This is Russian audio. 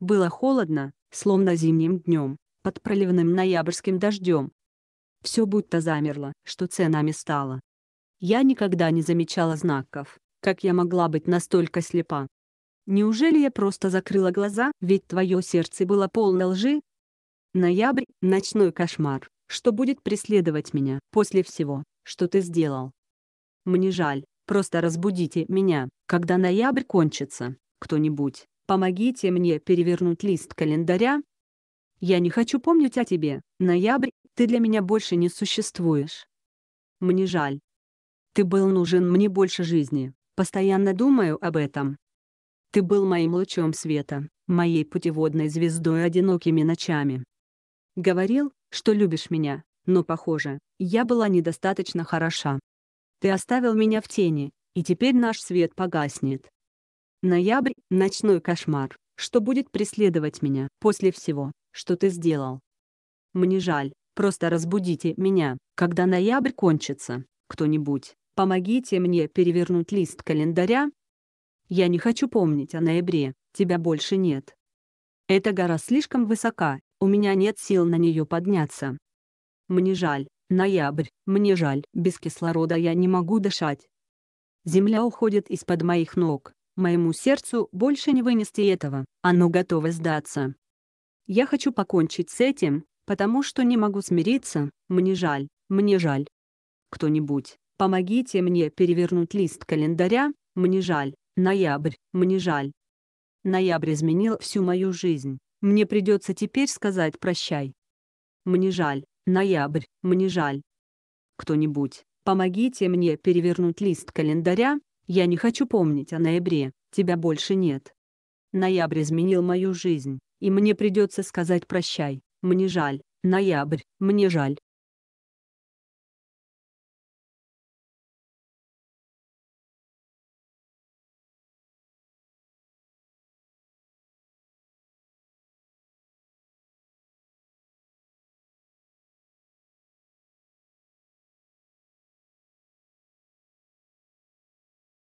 Было холодно, словно зимним днем, под проливным ноябрьским дождем. Все будто замерло, что ценами стало. Я никогда не замечала знаков, как я могла быть настолько слепа. Неужели я просто закрыла глаза, ведь твое сердце было полно лжи? Ноябрь – ночной кошмар, что будет преследовать меня после всего, что ты сделал. Мне жаль, просто разбудите меня, когда ноябрь кончится, кто-нибудь. Помогите мне перевернуть лист календаря. Я не хочу помнить о тебе, ноябрь, ты для меня больше не существуешь. Мне жаль. Ты был нужен мне больше жизни, постоянно думаю об этом. Ты был моим лучом света, моей путеводной звездой одинокими ночами. Говорил, что любишь меня, но, похоже, я была недостаточно хороша. Ты оставил меня в тени, и теперь наш свет погаснет. Ноябрь – ночной кошмар, что будет преследовать меня после всего, что ты сделал. Мне жаль, просто разбудите меня, когда ноябрь кончится, кто-нибудь, помогите мне перевернуть лист календаря. Я не хочу помнить о ноябре, тебя больше нет. Эта гора слишком высока, у меня нет сил на нее подняться. Мне жаль, ноябрь, мне жаль, без кислорода я не могу дышать. Земля уходит из-под моих ног, Моему сердцу больше не вынести этого, оно готово сдаться. Я хочу покончить с этим, потому что не могу смириться, мне жаль, мне жаль. Кто-нибудь, помогите мне перевернуть лист календаря, мне жаль, ноябрь, мне жаль. Ноябрь изменил всю мою жизнь, мне придется теперь сказать прощай. Мне жаль, ноябрь, мне жаль. Кто-нибудь, помогите мне перевернуть лист календаря, я не хочу помнить о ноябре, тебя больше нет. Ноябрь изменил мою жизнь, и мне придется сказать прощай, мне жаль, ноябрь, мне жаль.